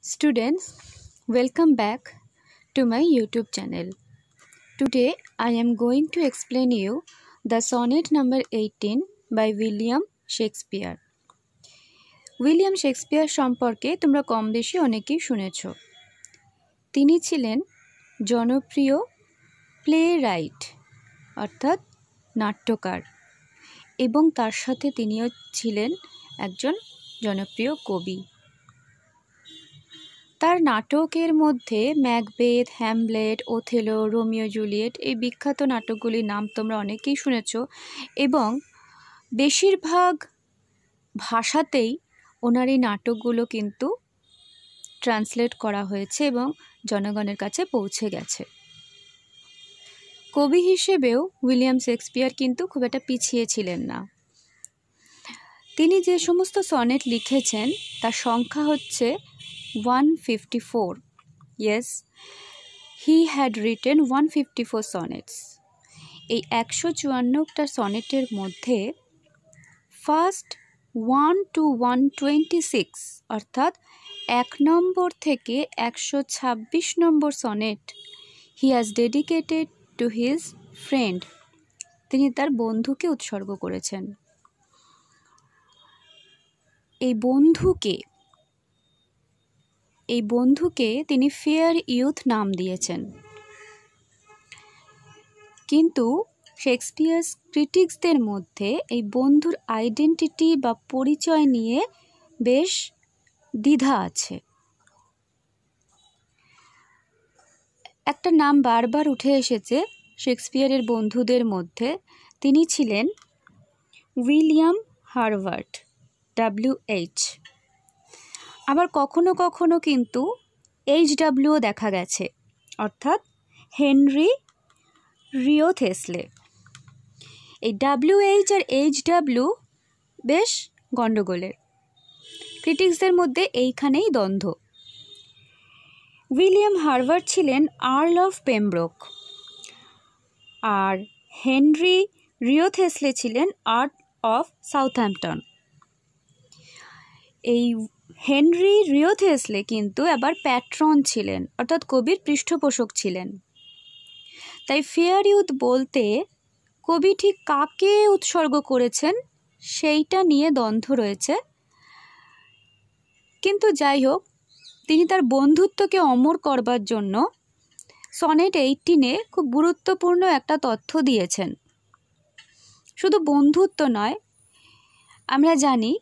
Students, welcome back to my YouTube channel. Today I am going to explain you the sonnet number 18 by William Shakespeare. William Shakespeare সম্পর্কে তোমরা কম বেশি অনেকেই শুনেছ তিনি ছিলেন জনপ্রিয় প্লে রাইট অর্থাৎ নাট্যকার এবং তার সাথে তিনিও ছিলেন একজন জনপ্রিয় কবি তার নাটকের মধ্যে Macbeth Hamlet Othello Romeo Juliet এই বিখ্যাত নাটকগুলির নাম তোমরা অনেকেই শুনেছ এবং বেশিরভাগ ভাষাতেই ওনার এই নাটকগুলো কিন্তু ট্রান্সলেট করা হয়েছে এবং জনগণের কাছে পৌঁছে গেছে কবি হিসেবেও উইলিয়াম শেক্সপিয়ার কিন্তু খুব একটা পিছিয়ে ছিলেন না তিনি যে সমস্ত সনেট লিখেছেন তার সংখ্যা হচ্ছে 154. Yes, he had written 154 sonnets. এই একশো চুয়ান্নটা সনেটের মধ্যে first one two one twenty six অর্থাৎ এক নম্বর থেকে একশো ছাব্বিশ নম্বর sonnet he has dedicated to his friend তিনি তার বন্ধুকে উৎসর্গ করেছেন এই বন্ধুকে এই বন্ধুকে তিনি ফেয়ার ইউথ নাম দিয়েছেন কিন্তু শেক্সপিয়ার্স ক্রিটিক্সদের মধ্যে এই বন্ধুর আইডেন্টিটি বা পরিচয় নিয়ে বেশ দ্বিধা আছে একটা নাম বারবার উঠে এসেছে শেক্সপিয়ারের বন্ধুদের মধ্যে তিনি ছিলেন উইলিয়াম হার্ভার্ড ডাব্লিউ এইচ আবার কখনো কখনো কিন্তু এইচ ডাব্লিউও দেখা গেছে অর্থাৎ হেনরি রিও থেসলে এই ডাব্লিউএইচ আর এইচ ডাব্লিউ বেশ গণ্ডগোলের ক্রিটিক্সদের মধ্যে এইখানেই দ্বন্দ্ব উইলিয়াম হার্ভার্ড ছিলেন আর্ল অফ পেমব্রোক আর হেনরি রিওথেসলে ছিলেন আর্ট অফ সাউথহ্যাম্পটন এই হেনরি রিওথেসলে কিন্তু আবার প্যাট্রন ছিলেন অর্থাৎ কবির পৃষ্ঠপোষক ছিলেন তাই ফেয়ার ইউথ বলতে কবি ঠিক কাকে উৎসর্গ করেছেন সেইটা নিয়ে দ্বন্দ্ব রয়েছে কিন্তু যাই হোক তিনি তার বন্ধুত্বকে অমর করবার জন্য সনেট এইটিনে খুব গুরুত্বপূর্ণ একটা তথ্য দিয়েছেন শুধু বন্ধুত্ব নয় আমরা জানি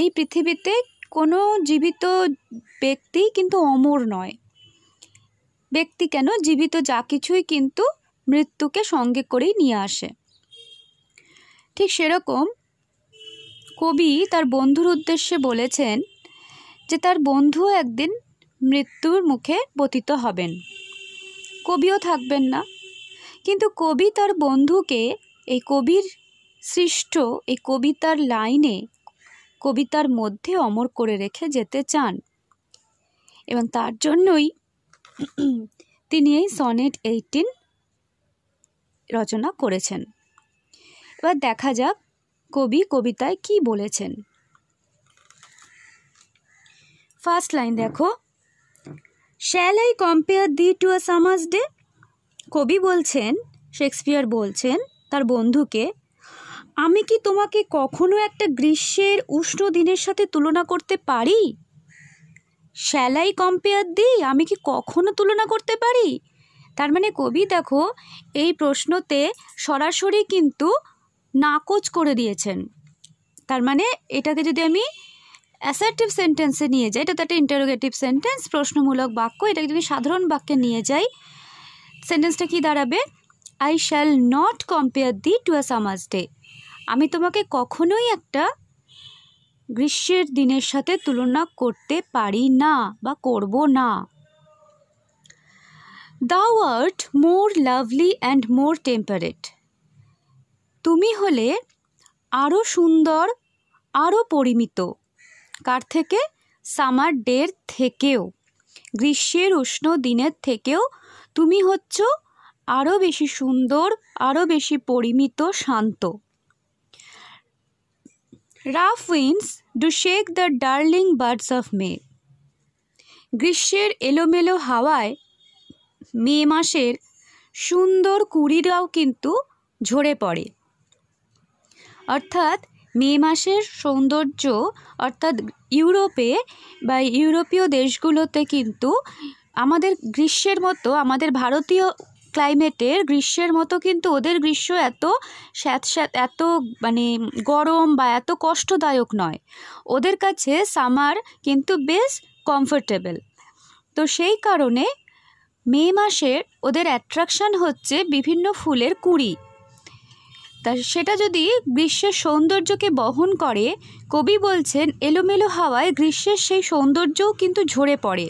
এই পৃথিবীতে কোনো জীবিত ব্যক্তি কিন্তু অমর নয় ব্যক্তি কেন জীবিত যা কিছুই কিন্তু মৃত্যুকে সঙ্গে করেই নিয়ে আসে ঠিক সেরকম কবি তার বন্ধুর উদ্দেশ্যে বলেছেন যে তার বন্ধু একদিন মৃত্যুর মুখে পতিত হবেন কবিও থাকবেন না কিন্তু কবি তার বন্ধুকে এই কবির সৃষ্ট এই কবিতার লাইনে কবিতার মধ্যে অমর করে রেখে যেতে চান এবং তার জন্যই তিনি এই সনেট এইটিন রচনা করেছেন এবার দেখা যাক কবি কবিতায় কি বলেছেন ফার্স্ট লাইন দেখো shall I compare thee to a summer's day কবি বলছেন শেক্সপিয়ার বলছেন তার বন্ধুকে আমি কি তোমাকে কখনো একটা গ্রীষ্মের উষ্ণ দিনের সাথে তুলনা করতে পারি শ্যালাই কম্পেয়ার দিই আমি কি কখনো তুলনা করতে পারি তার মানে কবি দেখো এই প্রশ্নতে সরাসরি কিন্তু নাকচ করে দিয়েছেন তার মানে এটাকে যদি আমি অ্যাসার্টিভ সেন্টেন্সে নিয়ে যাই এটা তো একটা ইন্টারোগেটিভ সেন্টেন্স প্রশ্নমূলক বাক্য এটাকে যদি সাধারণ বাক্যে নিয়ে যাই সেন্টেন্সটা কি দাঁড়াবে I shall not compare thee to a summer's day আমি তোমাকে কখনোই একটা গ্রীষ্মের দিনের সাথে তুলনা করতে পারি না বা করব না thou art more lovely and more temperate তুমি হলে আরও সুন্দর আরও পরিমিত কার থেকে সামার ডের থেকেও গ্রীষ্মের উষ্ণ দিনের থেকেও তুমি হচ্ছ আরও বেশি সুন্দর আরও বেশি পরিমিত শান্ত rough winds do shake the darling buds of May গ্রীষ্মের এলোমেলো হাওয়ায় মে মাসের সুন্দর কুড়িরাও কিন্তু ঝরে পড়ে অর্থাৎ মে মাসের সৌন্দর্য অর্থাৎ ইউরোপে বা ইউরোপীয় দেশগুলোতে কিন্তু আমাদের গ্রীষ্মের মতো আমাদের ভারতীয় ক্লাইমেটের গ্রীষ্মের মতো কিন্তু ওদের গ্রীষ্ম এত স্যাঁত এত মানে গরম বা এত কষ্টদায়ক নয় ওদের কাছে সামার কিন্তু বেশ কমফোর্টেবল তো সেই কারণে মে মাসের ওদের অ্যাট্রাকশান হচ্ছে বিভিন্ন ফুলের কুড়ি তা সেটা যদি গ্রীষ্মের সৌন্দর্যকে বহন করে কবি বলছেন এলোমেলো হাওয়ায় গ্রীষ্মের সেই সৌন্দর্যও কিন্তু ঝরে পড়ে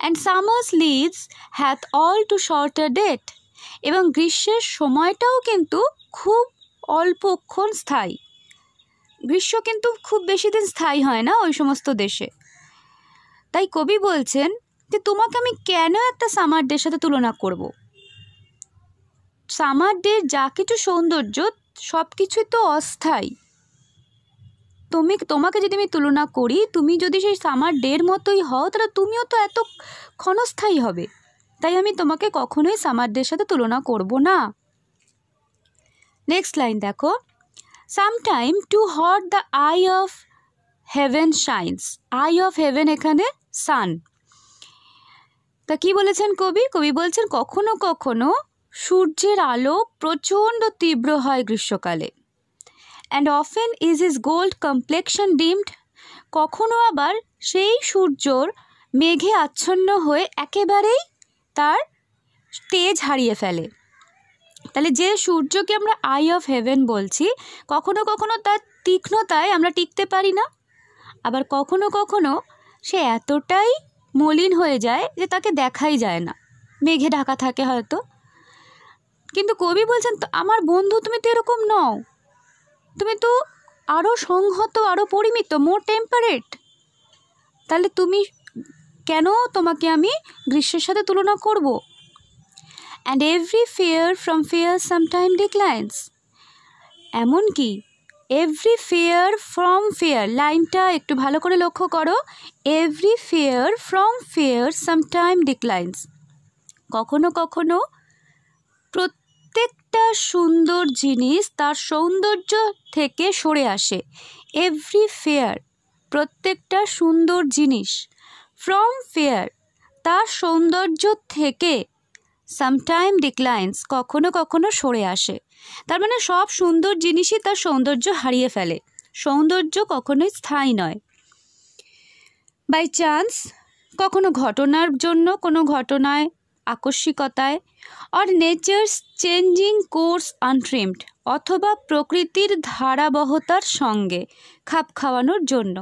and summer's lease hath all too short a date এবং গ্রীষ্মের সময়টাও কিন্তু খুব অল্পক্ষণ স্থায়ী গ্রীষ্ম কিন্তু খুব বেশি দিন স্থায়ী হয় না ওই সমস্ত দেশে তাই কবি বলছেন যে তোমাকে আমি কেন একটা সামার ডের সাথে তুলনা করব। সামার ডের যা কিছু সৌন্দর্য সব কিছুই তো অস্থায়ী তুমি তোমাকে যদি আমি তুলনা করি তুমি যদি সেই সামার ডের মতোই হও তাহলে তুমিও তো এত ক্ষণস্থায়ী হবে তাই আমি তোমাকে কখনোই সামারদের সাথে তুলনা করব না নেক্সট লাইন দেখো sometime too hot the eye of heaven shines eye of heaven এখানে সান তা কি বলেছেন কবি কবি বলছেন কখনো কখনো সূর্যের আলো প্রচণ্ড তীব্র হয় গ্রীষ্মকালে and often is his gold complexion dimmed কখনো আবার সেই সূর্যর মেঘে আচ্ছন্ন হয়ে একেবারেই তার তেজ হারিয়ে ফেলে তাহলে যে সূর্যকে আমরা আই অফ হেভেন বলছি কখনো কখনো তার তীক্ষ্ণতায় আমরা টিকতে পারি না আবার কখনো কখনো সে এতটাই মলিন হয়ে যায় যে তাকে দেখাই যায় না মেঘে ঢাকা থাকে হয়তো কিন্তু কবি বলছেন তো আমার বন্ধু তুমি তো এরকম নও তুমি তো আরও সংহত আরও পরিমিত মোর টেম্পারেট তাহলে তুমি কেন তোমাকে আমি গ্রীষ্মের সাথে তুলনা করব and every fair from fair sometime declines এমনকি এভরি ফেয়ার ফ্রম ফেয়ার লাইনটা একটু ভালো করে লক্ষ্য করো every fair from fair sometime declines কখনো কখনো প্রত্যেক প্রত্যেকটা সুন্দর জিনিস তার সৌন্দর্য থেকে সরে আসে এভরি ফেয়ার প্রত্যেকটা সুন্দর জিনিস ফ্রম ফেয়ার তার সৌন্দর্য থেকে সামটাইম ডিক্লাইন্স কখনো কখনো সরে আসে তার মানে সব সুন্দর জিনিসই তার সৌন্দর্য হারিয়ে ফেলে সৌন্দর্য কখনোই স্থায়ী নয় বাই চান্স কখনো ঘটনার জন্য কোনো ঘটনায় আকস্মিকতায় or nature's changing course untrimmed অথবা প্রকৃতির ধারাবহতার সঙ্গে খাপ খাওয়ানোর জন্য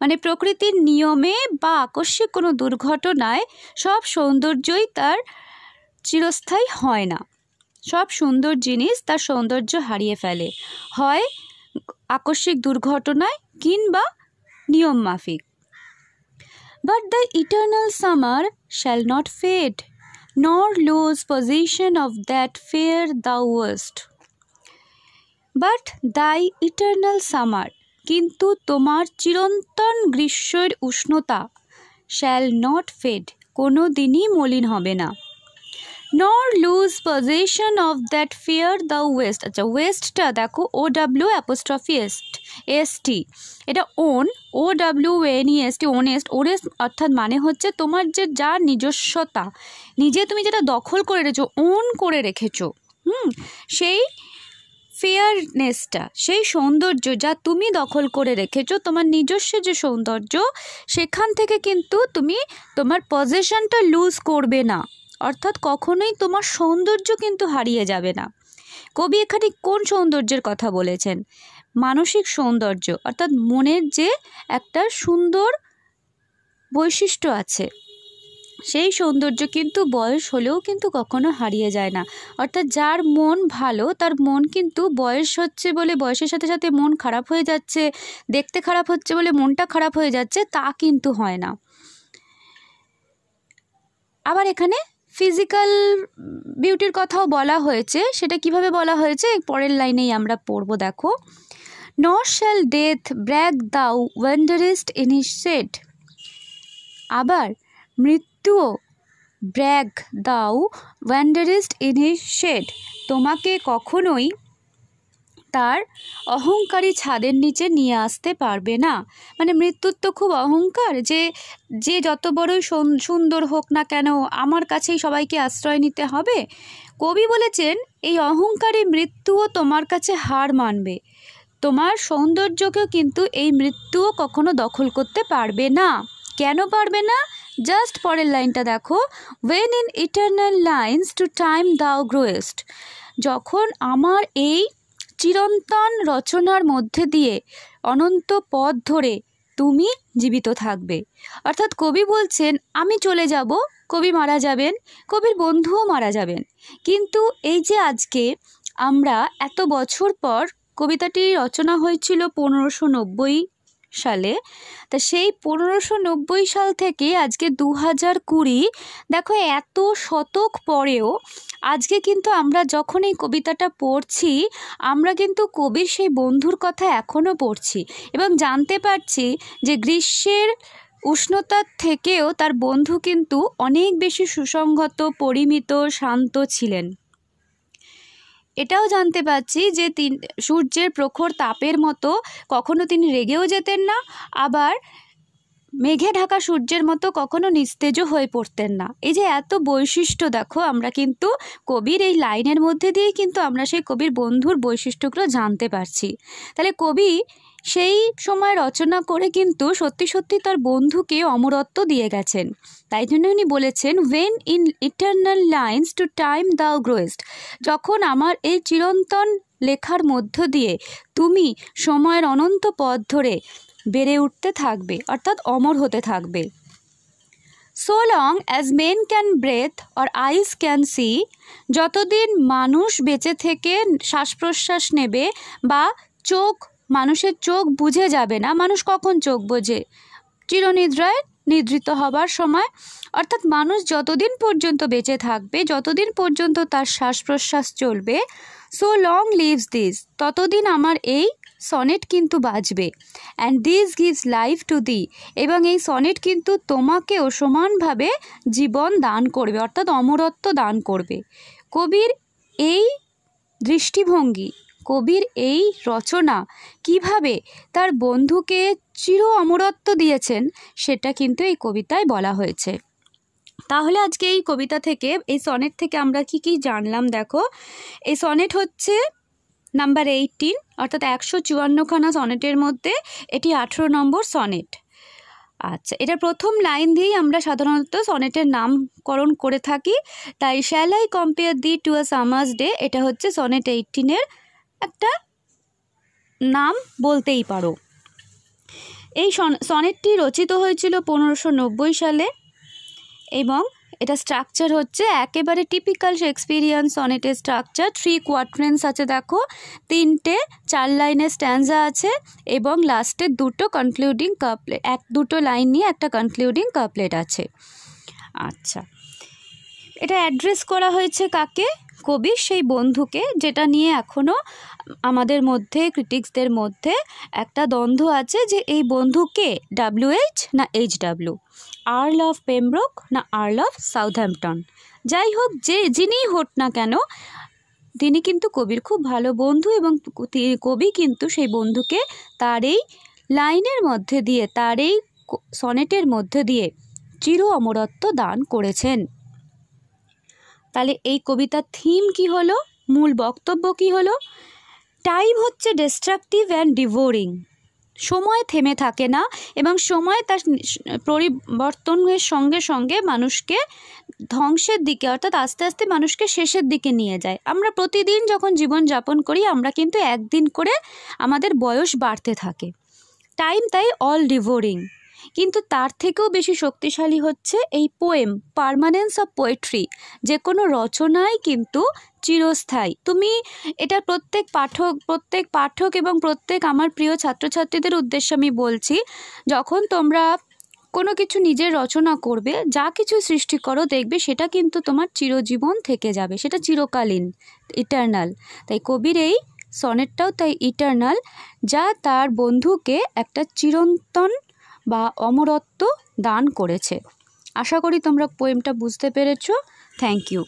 মানে প্রকৃতির নিয়মে বা আকস্মিক কোনো দুর্ঘটনায় সব সৌন্দর্যই তার চিরস্থায়ী হয় না সব সুন্দর জিনিস তার সৌন্দর্য হারিয়ে ফেলে হয় আকস্মিক দুর্ঘটনায় কিংবা নিয়ম মাফিক but the eternal summer shall not fade nor lose possession of that fair thou wast, but thy eternal summer. কিন্তু তোমার চিরন্তন গ্রীষ্মের উষ্ণতা shall not fade, কোনো দিনই মলিন হবে না nor lose possession of that fair thou owest আচ্ছা ওয়েস্টটা দেখো O W apostrophe est S T এটা own O W N E S ওনেস্ট ওনেস্ট অর্থাৎ মানে হচ্ছে তোমার যে যার নিজস্বতা নিজে তুমি যেটা দখল করে রেখেছো ওন করে রেখেছো হুম সেই ফেয়ারনেসটা সেই সৌন্দর্য যা তুমি দখল করে রেখেছো তোমার নিজস্ব যে সৌন্দর্য সেখান থেকে কিন্তু তুমি তোমার পজিশনটা লুজ করবে না অর্থাৎ কখনোই তোমার সৌন্দর্য কিন্তু হারিয়ে যাবে না কবি এখানে কোন সৌন্দর্যের কথা বলেছেন মানসিক সৌন্দর্য অর্থাৎ মনের যে একটা সুন্দর বৈশিষ্ট্য আছে সেই সৌন্দর্য কিন্তু বয়স হলেও কিন্তু কখনো হারিয়ে যায় না অর্থাৎ যার মন ভালো তার মন কিন্তু বয়স হচ্ছে বলে বয়সের সাথে সাথে মন খারাপ হয়ে যাচ্ছে দেখতে খারাপ হচ্ছে বলে মনটা খারাপ হয়ে যাচ্ছে তা কিন্তু হয় না আবার এখানে ফিজিক্যাল বিউটির কথাও বলা হয়েছে সেটা কিভাবে বলা হয়েছে পরের লাইনেই আমরা পড়বো দেখো নর শ্যাল ডেথ ব্র্যাক দাও ওয়েন্ডারেস্ট ইন হিস সেট আবার মৃত্যুও ব্র্যাক দাও ওয়েন্ডারেস্ট ইন হিস তোমাকে কখনোই তার অহংকারী ছাদের নিচে নিয়ে আসতে পারবে না মানে মৃত্যুর তো খুব অহংকার যে যে যত বড়ই সুন্দর হোক না কেন আমার কাছেই সবাইকে আশ্রয় নিতে হবে কবি বলেছেন এই অহংকারী মৃত্যুও তোমার কাছে হার মানবে তোমার সৌন্দর্যকেও কিন্তু এই মৃত্যুও কখনো দখল করতে পারবে না কেন পারবে না জাস্ট পরের লাইনটা দেখো when in eternal lines to time thou growest যখন আমার এই চিরন্তন রচনার মধ্যে দিয়ে অনন্ত পথ ধরে তুমি জীবিত থাকবে অর্থাৎ কবি বলছেন আমি চলে যাব কবি মারা যাবেন কবির বন্ধুও মারা যাবেন কিন্তু এই যে আজকে আমরা এত বছর পর কবিতাটি রচনা হয়েছিল পনেরোশো নব্বই সালে তা সেই পনেরোশো নব্বই সাল থেকে আজকে দু হাজার কুড়ি দেখো এত শতক পরেও আজকে কিন্তু আমরা যখন এই কবিতাটা পড়ছি আমরা কিন্তু কবির সেই বন্ধুর কথা এখনও পড়ছি এবং জানতে পারছি যে গ্রীষ্মের উষ্ণতার থেকেও তার বন্ধু কিন্তু অনেক বেশি সুসংগত পরিমিত শান্ত ছিলেন এটাও জানতে পাচ্ছি যে তিন সূর্যের প্রখর তাপের মতো কখনো তিনি রেগেও যেতেন না আবার মেঘে ঢাকা সূর্যের মতো কখনো নিস্তেজও হয়ে পড়তেন না এই যে এত বৈশিষ্ট্য দেখো আমরা কিন্তু কবির এই লাইনের মধ্যে দিয়ে কিন্তু আমরা সেই কবির বন্ধুর বৈশিষ্ট্যগুলো জানতে পারছি তাহলে কবি সেই সময় রচনা করে কিন্তু সত্যি সত্যি তার বন্ধুকে অমরত্ব দিয়ে গেছেন তাই জন্য উনি বলেছেন when in eternal lines to time thou growest যখন আমার এই চিরন্তন লেখার মধ্য দিয়ে তুমি সময়ের অনন্ত পথ ধরে বেড়ে উঠতে থাকবে অর্থাৎ অমর হতে থাকবে so long as men can breathe or eyes can see যতদিন মানুষ বেঁচে থেকে শ্বাস প্রশ্বাস নেবে বা চোখ মানুষের চোখ বুঝে যাবে না মানুষ কখন চোখ বোঝে চিরনিদ্রায় নিদ্রিত হবার সময় অর্থাৎ মানুষ যতদিন পর্যন্ত বেঁচে থাকবে যতদিন পর্যন্ত তার শ্বাস প্রশ্বাস চলবে সো লং লিভস দিস ততদিন আমার এই সনেট কিন্তু বাজবে and this gives life to thee এবং এই সনেট কিন্তু তোমাকেও সমানভাবে জীবন দান করবে অর্থাৎ অমরত্ব দান করবে কবির এই দৃষ্টিভঙ্গি কবির এই রচনা কিভাবে তার বন্ধুকে চির অমরত্ব দিয়েছেন সেটা কিন্তু এই কবিতায় বলা হয়েছে তাহলে আজকে এই কবিতা থেকে এই সনেট থেকে আমরা কি কি জানলাম দেখো এই সনেট হচ্ছে নাম্বার এইটিন অর্থাৎ একশো চুয়ান্নখানা সনেটের মধ্যে এটি আঠেরো নম্বর সনেট আচ্ছা এটা প্রথম লাইন দিয়েই আমরা সাধারণত সনেটের নামকরণ করে থাকি তাই shall I compare thee to a summer's day এটা হচ্ছে সনেট এইটিনের একটা নাম বলতেই পারো এই সনেটটি রচিত হয়েছিল পনেরোশো সালে এবং এটা স্ট্রাকচার হচ্ছে একেবারে টিপিক্যাল শেক্সপিরিয়ান সনেটের স্ট্রাকচার থ্রি কোয়াট্রেন্স আছে দেখো তিনটে চার লাইনের স্ট্যান্ডা আছে এবং লাস্টে দুটো কনক্লুডিং কাপলেট এক দুটো লাইন নিয়ে একটা কনক্লুডিং কাপলেট আছে আচ্ছা এটা অ্যাড্রেস করা হয়েছে কাকে কবির সেই বন্ধুকে যেটা নিয়ে এখনও আমাদের মধ্যে ক্রিটিক্সদের মধ্যে একটা দ্বন্দ্ব আছে যে এই বন্ধুকে ডাব্লিউ এইচ না H W earl of Pembroke না আর্ল অফ সাউথহ্যাম্পটন যাই হোক যে যিনিই হোক না কেন তিনি কিন্তু কবির খুব ভালো বন্ধু এবং কবি কিন্তু সেই বন্ধুকে তার এই লাইনের মধ্যে দিয়ে তার এই সনেটের মধ্যে দিয়ে চির অমরত্ব দান করেছেন তাহলে এই কবিতার থিম কি হলো মূল বক্তব্য কি হলো টাইম হচ্ছে ডিস্ট্রাকটিভ অ্যান্ড ডিভোরিং সময় থেমে থাকে না এবং সময় তার পরিবর্তনের সঙ্গে সঙ্গে মানুষকে ধ্বংসের দিকে অর্থাৎ আস্তে আস্তে মানুষকে শেষের দিকে নিয়ে যায় আমরা প্রতিদিন যখন জীবন যাপন করি আমরা কিন্তু একদিন করে আমাদের বয়স বাড়তে থাকে টাইম তাই অল ডিভোরিং কিন্তু তার থেকেও বেশি শক্তিশালী হচ্ছে এই পোয়েম পারমানেন্স অফ পোয়েট্রি যে কোনো রচনাই কিন্তু চিরস্থায়ী তুমি এটা প্রত্যেক পাঠক প্রত্যেক পাঠক এবং প্রত্যেক আমার প্রিয় ছাত্রছাত্রীদের উদ্দেশ্যে আমি বলছি যখন তোমরা কোনো কিছু নিজের রচনা করবে যা কিছু সৃষ্টি করো দেখবে সেটা কিন্তু তোমার চিরজীবন থেকে যাবে সেটা চিরকালীন ইটার্নাল তাই কবির এই সনেটটাও তাই ইটার্নাল যা তার বন্ধুকে একটা চিরন্তন বা অমরত্ব দান করেছে আশা করি তোমরা পোয়েমটা বুঝতে পেরেছ থ্যাংক ইউ